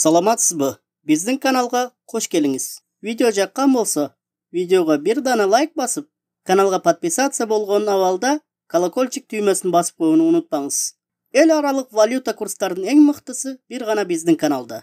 саламатсызбы біздің каналға қош келіңіз видео жаққан болса видеоға бір дана лайк басып каналға подписаться болғанын авалда колокольчик түймесін басып қоюны ұмытпаңыз Эл аралық валюта курстарының ең мұқтысы бір ғана біздің каналда